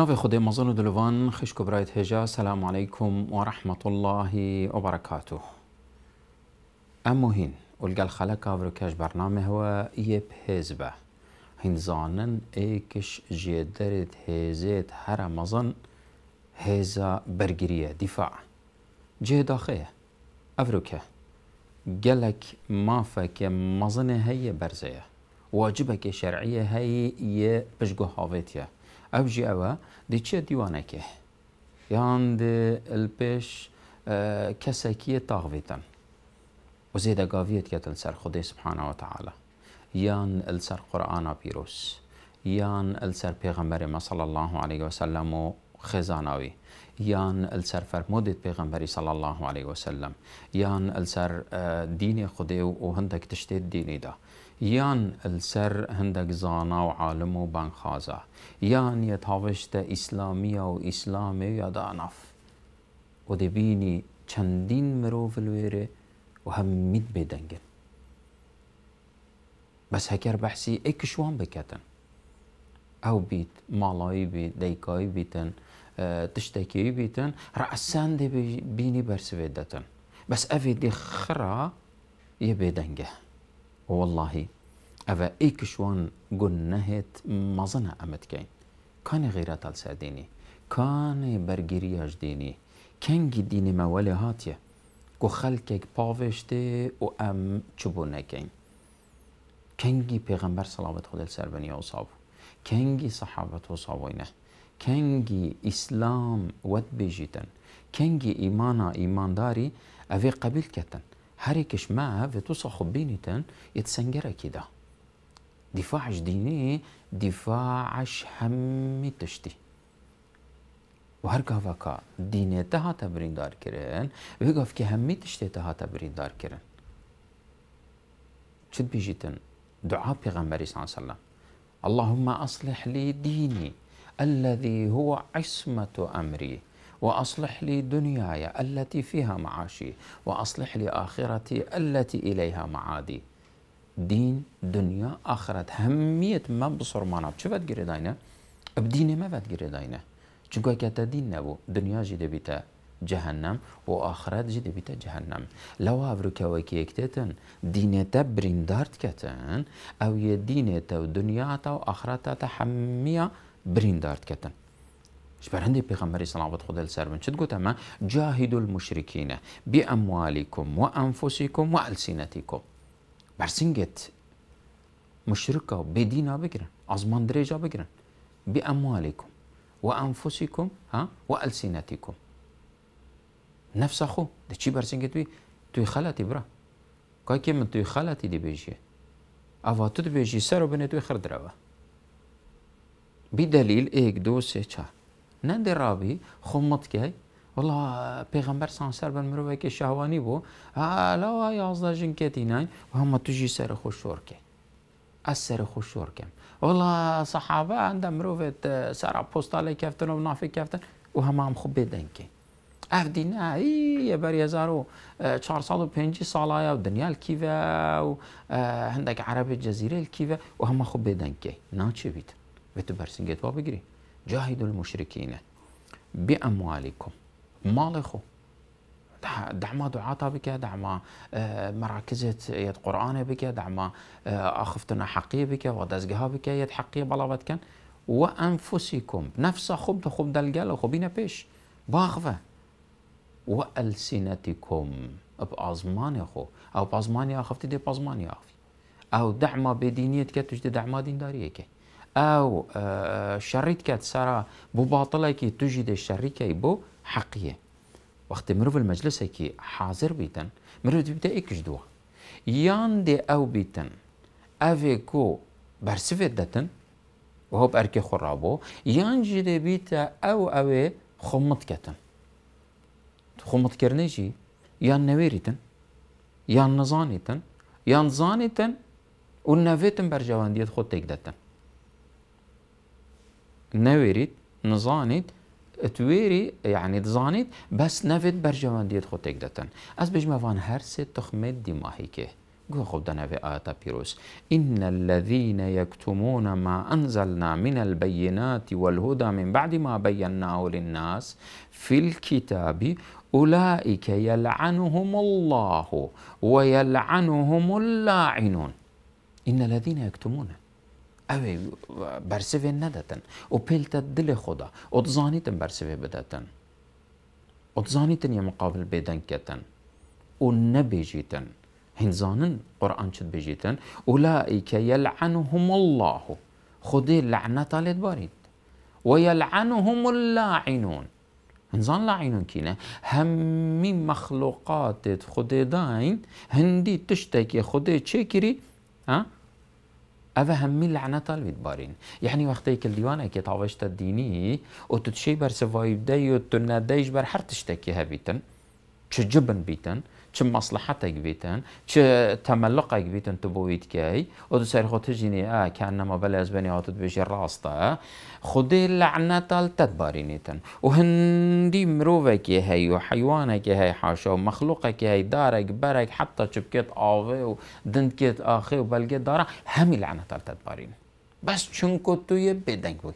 ناوی خود مزن دلوان خش برایت هجا سلام علیکم و رحمت الله وبركاته امو هین ولقال خلق افركاش برنامه هو یه پهزبه هین زانن ایکش جیدرت هزیت هر مزن هزا برگریه دفاع جه داخه افرکه قالك ما فك مزنه هي برزيه واجبك شرعيه هي بشقو هافيتيه ئەو ژی ئەوە دەچێت دیوانەکێ یان پێش کەسێکیە تاغێتن و زێدەگاویت کەتن سەر سبحانه وتعالى يان السر قرآن قورآنا يان السر ئەلسەر پێغەمبەری مەسەڵ الله عليه وسلم و خێزاناوی یان ئەلسەر فەرمۆدێت پێغەمبەری سەڵ الله عليه وسلم یان ئەلسەر دینی خودێ و هەندێک تشتێت دینیدا یان السر هندک زانا و عالم و بانخازا یان یه یتاوشت اسلامی و اسلامی و یاداناف و دبینی چندین مروف الویره و هم مید بیدنگن بس هکر بحثی ای کشوان بکتن او بیت مالاي بیت ديكاي بیتن اه، تشتکی بیتن بيتن رأسان دي بيني برسفيدتن بس افي دی خرا یه بیدنگه والله ئەە ئیک شۆن گون نەهێت مەزەنە ئەمەت بکەین کانێ غیرەتال سادێنی کانێ بەرگریەش دێنی کەنگی دینیمەوەلێ هاتیە گو خەلکێک پاوێشتێ و ئەم چبوو نەکەین کەنگی پێغەمبەر سەڵاوت خودل سربنیە و ساابوو کەنگی سەحابەت و إسلام ود ئیسلام وەت بێژیتن کەنگی ئیمانە ئیمانداری ئەوێ قەبیل کەتن حركش معها ותוסח ביניתן יתסנגרה כידה. دفاعش ديني دفاعش همي تشتي وهرقا فاكا ديني تها تبرین دار كرن ويقف که همه تشتي تها تبرین دار كرن شد بيجيتن دعاء پیغمبری صلى الله عليه وسلم اللهم أصلح لي ديني الذي هو عصمة أمري وأصلح لي دنياي التي فيها معاشي وأصلح لي آخرتي التي إليها معادي دين دنيا آخرت همية ما بصر ما نعب شو بتقري بديني ما بتقري داينا چونکە کەتە دین نەبوو دنیاژی دەبیتە جهنم و ئاخرەت جی دەبیتە جەهنم لە واڤروکەوەکی یەکتێتن دینێتە بریندار دکەتن ئەو یە دینێتە و دنیاتە و ئاخرەتە هەممیە بریندار دکەتن شبرهندي بيغمري صلى الله عليه وسلم شد تما جاهدوا المشركين بأموالكم وأنفسكم وألسنتكم برسنجت مشركة بدينا بكرا أزمان دريجا بكرا بأموالكم وأنفسكم ها وألسنتكم نفس أخو ده شي برسنجت بي توي خلاتي برا كاي كيم توي خلاتي دي بيجي أفا تد بيجي سارو بني توي بدليل إيك دو سي چار نندی رابی خمط کی والله پیغمبر سانسر بن مروی که شهوانی بو علاوه یازده جن کتی نای و هم تجی سر خوشور که از سر خوشور کم والله صحابه عند مروی سر پستاله کفتن و نافی کفتن و هم هم خوب بدن که اف دینا اي بر يزارو و دنیا ودنيا و وعندك اه، عرب الجزيره الكيفا وهم خو بيدنكي ناتشي بيت با بگیری جاهدوا المشركين بأموالكم مالخوا دعما دعاتا بك دعما آه، مراكزة يد قرآن بك دعما آه، أخفتنا حقي بك ودزقها بك يد حقي بلابتك وأنفسكم نفس خبت خبد الجل خبينا بيش باخفة وألسنتكم بأزمان خو أو بأزمان يا خفتي دي بأزمان يا أو دعما بدينية كتجد دعما دين داريك او آه، كات تسارا بو باطله كي توجد الشركه بو حقيه وقت في المجلس كي حاضر بيتن تبدا بدا اكجدوا يان دي او بيتن افيكو برسفت داتن وهو بأركي خرابو يان جدي بيتا او اوي خمط كاتن خمط كرنيجي يان نويريتن يان نزانيتن يان زانيتن برجوان ديت خود تكدتن نویرید نزانید تويري یعنی يعني دزانید بس نوید برجواندید خود تک دتن از بجموان هر سه تخمه دیماهی که گو خب دنوی آتا پیروس ان الذين يكتمون ما انزلنا من البينات والهدى من بعد ما بيناه للناس في الكتاب اولئك يلعنهم الله ويلعنهم اللاعنون ان الذين يكتمون اوی برسوی ندتن و پیلت دل خدا او تزانیتن برسوه بدهتن او تزانیتن یه مقابل بیدن کتن او نبیجیتن هنزانن قرآن چد بیجیتن اولائی که یلعنهم الله خدي لعنت بارید و یلعنهم اللاعنون انزان لاعنون كينا همی مخلوقات خدي داين هندي تشتكي خدي تشكري ها ئەە هەممیل لەعنەتال میدبارین یعنی يعني وەختەیکە دیوانێکی تاوەشتە دینی و تتشەی بەرسەڤایبدەی و تونەدەیش بەر هەر تشتێکی هەبیتن چجبن بیتن چه مصلحتك بيتن چه تو بوید تبويت كي ودو سر خود تجيني آه که كأنما بلا أزباني هاتت بيجي راستا هندی مروه که هی و هي که هی حاشا و که هی ومخلوقك هي دارك برك حتى شبكت آوي ودندكت آخي وبلقيت دارا همي لعنتا لتدبارين بس چونكو توي بدنك بوي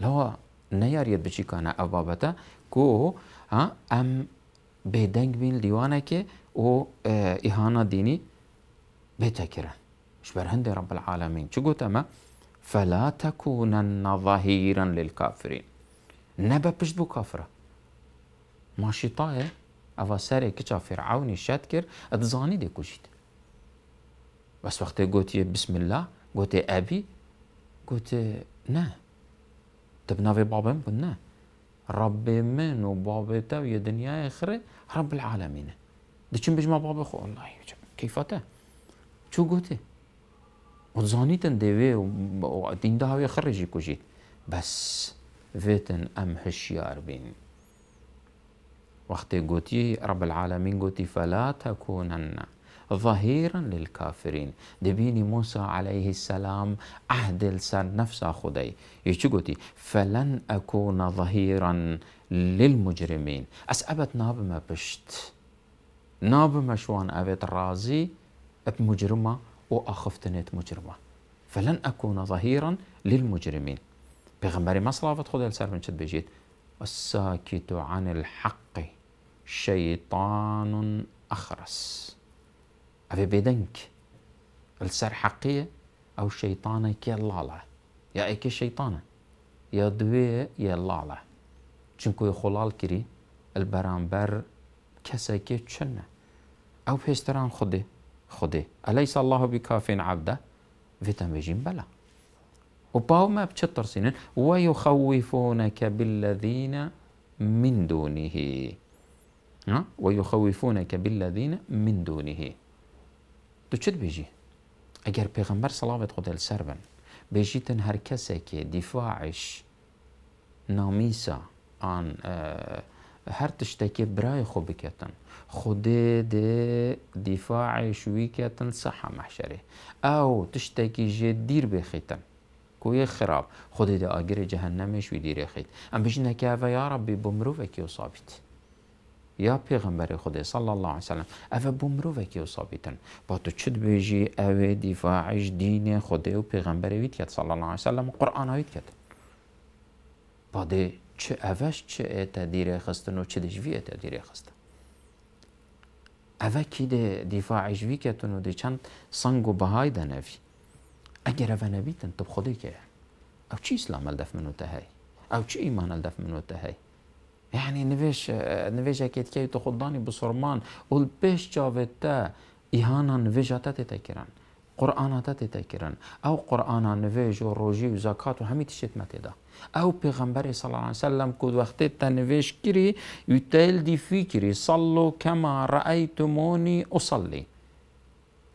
لو نياريت بشي كان أبابتا کو ها آه، أم بيدنگ بين ليوانك و إهانة ديني بتكره شبر هند رب العالمين شو ما فلا تكونن ظهيرا للكافرين نبا پشت بو كافرة ماشي طاية أفا ساري كتا فرعوني کر اتزاني ده كوشيت بس وقت گوته بسم الله گوته أبي گوته نه تبنا في بابا نه ربي من وباب تو يا دنيا آخرة رب العالمين دشم بجمع بابي خو الله كيفاته شو قلت وزانيتن ديوي ودين ده هاوي خرجي كوجي بس فيتن أم هشيار بين وقت قوتي رب العالمين قوتي فلا تكونن ظهيرا للكافرين دبيني موسى عليه السلام عهد لسان نفسه خدي يشجوتي فلن أكون ظهيرا للمجرمين أس أبت ناب ما بشت ناب ما شوان أبت رازي بمجرمة وأخفتنت مجرمة فلن أكون ظهيرا للمجرمين بغمري ما صلافت خدي لسان من شد بيجيت الساكت عن الحق شيطان أخرس أبي بيدنك السر حقية او شيطانة كاللالة يا ايك شيطانة يا دوي لالة چونكو يخلال كري البرانبر كساكي چنة او بيستران خدي خدي أليس الله بكاف عبده فيتم بيجين بلا وباو ما بتشطر سنين ويخوفونك بالذين من دونه ها ويخوفونك بالذين من دونه دچت بیجی اگر پیغمبر صلوات خدا سر بن تن هر کسی که دفاعش نامیسا آن هر تشتکی برای خوب بکتن خود ده دفاعش کتن صحه محشره او تشتکی جدیر بخیتن کوی خراب خود دا آگر جهنمش دیر خيت ام بيجنا كافا يا ربي بمروفك يصابت یا پیغمبر خود صلی الله علیه وسلم او بمرو وکی و ثابتن با تو چد بیجی او دیفاعش دین خود و پیغمبر وید کد صلی الله علیه وسلم و قرآن هایید کد با ده چه اوش چه تدیر خستن و چه دجوی تدیر خستن اوه کی ده دیفاعش وی کتن و ده چند سنگ و بهای ده نوی اگر اوه نبیتن تب خودی که او چی اسلام الدف منو تهی او چی ایمان الدف منو تهی یعنی تو خود دانی بسرمان نویش آتا تیتا کرن قرآن آتا تیتا کرن او قرآن نویش و روژی و زکات و او پیغمبر صلی اللہ علیہ وسلم کود وقتی تا فکری صلو کما رأیتمونی اصلی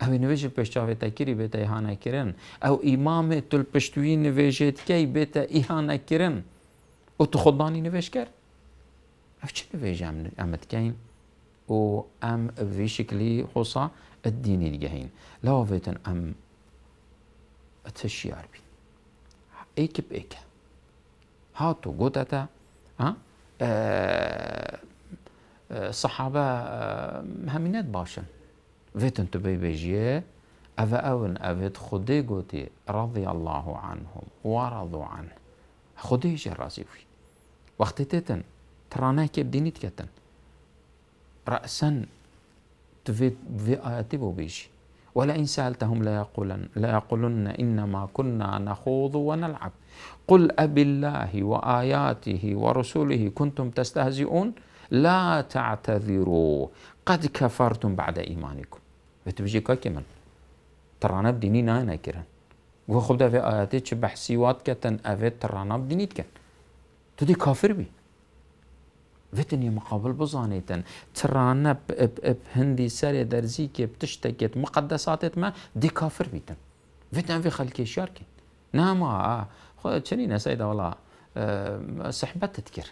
او نویش پیش جاوید تا کری بیتا ایهانا کرن او امام تل پشتوی بیتا ایهانا کرن او تو دانی نویش کرد ئەف چ نوێژام ئەمەتکەین و ئەم ڤیشکلی خۆسا ئەدینی دیگەهین لاوێتن ئەم تشیار بین ئەیکب ئێکە هاتو گۆتەتە سەحابە هەمینەت باشن وێتن تو بەی بێژیە ئەڤە ئەون ئەوێت خودێ گوتی ڕضی الله عنهم خدي جي راسي في وقت تێتن Prana ki dinit ketin. رأسا آياتي بيجي ولئن سألتهم ليقولن ليقولن إنما كنا نخوض ونلعب قل أب الله وآياته ورسوله كنتم تستهزئون لا تعتذروا قد كفرتم بعد إيمانكم بتبجي كمان ترانا بديني نانا كيران وخبدا في آياتي بحسي وات كتن أفيت ترانا بديني كان تدي كافر بي فتني مقابل بزانيتن ترانا هندي سري درزيكي بتشتكت مقدساتت ما دي كافر بيتن فتن في خلكي شاركي نعم اه خو تشرينا سيدة والله أه سحبت تذكر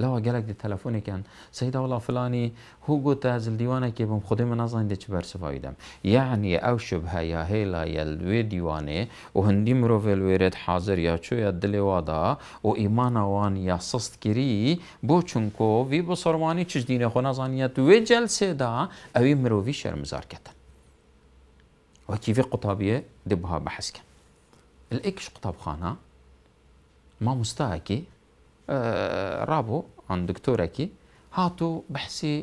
جالك دي تلفوني كان سەیدا والله فلاني هو گوتە هەزل دیوانێکی بم خدي من نازانین دەچ بەرسفاوی يعني أو ئەو يا هيلا هێلا یلوێ دیوانێ و هەندی مرۆڤ لێرێت حاضر یا چۆە دلێ وادا و ئیمانەوان يا سست گیری بۆ چونکۆ وی بۆ سەرمانی چش دینە خۆ نازانیت و جەلسێدا ئەوی مرۆڤی شەرمزارکەتن وەکیڤ قوتابیە دبها الإكش قطاب خانا ما مستاكي رابوو ئەن دکتۆرەکی هاتو بەحسی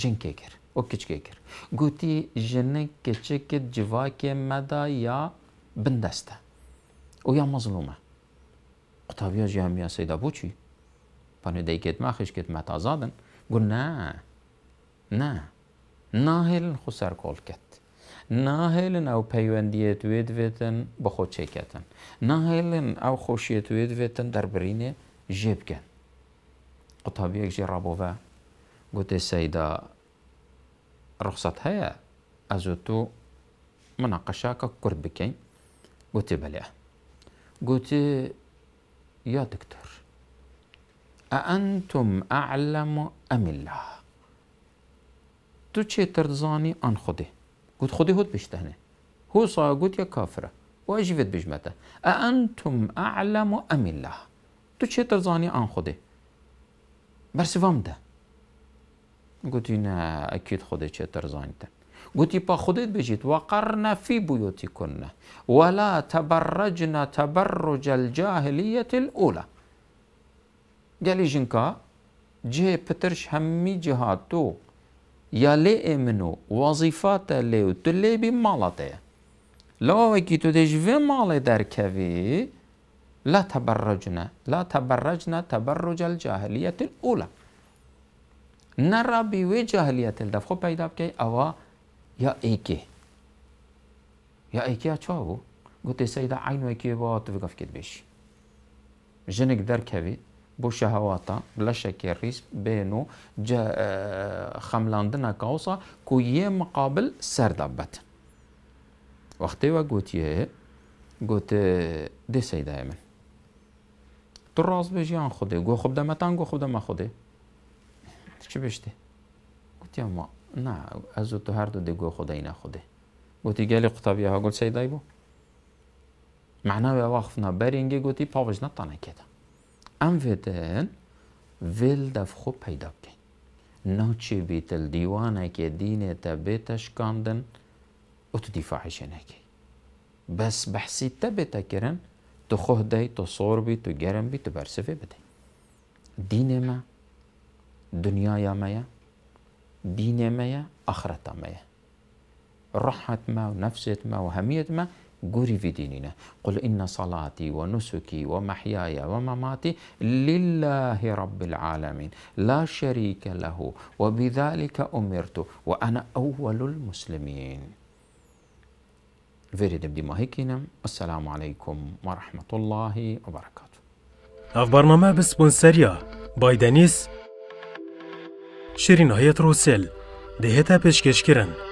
ژنکێ کرد او کچکێ کرد گوتی ژنێک کچێکت جیواکێ مەدا یا بندەستە او یا مەزلومە قوتابیا ژیانیا سەیدا بۆچی پانێ دەیکێت ماخشکێت متازادن. گو نا نا خسر خو سەر کۆڵکەت او پیوندیت وید توێ دوێتن بە خۆ چێکەتن او خوشیت وید توێ در برینه جيب كان قلتها بيك جي رابوفا قلت السيدة رخصة هيا أزوتو مناقشة كرد بكين قلت بلا قوتي يا دكتور أأنتم أعلم أم الله تو چه ترزاني أن خودي قوت خودي هود بشتهنه هو صار قلت يا كافرة واجفت بجمته أأنتم أعلم أم الله تو چێتر زانی ئان خودێ بەرسوام دە گوتی اکید خوده چه ترزانی زانیتە گوتی پا خودت بژیت فی بیوتی کن ولا تبرجنا تبرج الجاهلية الأولى گەلی ژنکە جه پترش همی جهات تو یا لی امنو وظیفات لیو لێ و تو لێبی ماڵاتەیە لەوەوەکی تو دەژێ ماڵێ دەرکەوی لا تبرجنا لا تبرجنا تبرج الجاهلية الاولى نرى بوي جاهلية دف خب پیدا بکی اوا یا ایکی یا ایکی چا بو گوتی سیدا عین و ایکی با تو بگف کد بیشی در كوي بو شهواتا بلا شكي ريس بينو جا اه، خملاندنا قوصا كو يه مقابل سر دبت وقتی و گوتیه دي سيدا يمن تو راز بیشی آن خوده گو خوب دم تان گو خوب دم خوده تو چی بیشته گویی ما نه از تو هر دو خدا اینا هەردوو دێ گۆ خدای نەخودێ گوتی گەلی قوتابی هاگوڵ وقف نبرینگی گویی واخفنا نتانه کده ام ویدن ویل دف خوب پیدا پەیدا نو چی بیتل دیوانه که دینه تا بیتش کندن او تو بس بحثی تا بیتا کرن تو دای تو بی تو بی تو برسفه بده دین ما یا ما دین ما آخرت ما رحمت ما نفست ما همیت ما قولي في ديننا قل إن صلاتي ونسكي ومحياي ومماتي لله رب العالمين لا شريك له وبذلك أمرت وأنا أول المسلمين دبدي ما هيكينا السلام عليكم ورحمة الله وبركاته اف برنامه بسبون سريا باي دانيس شيرين هيت روسل دهتا پیشکش کرن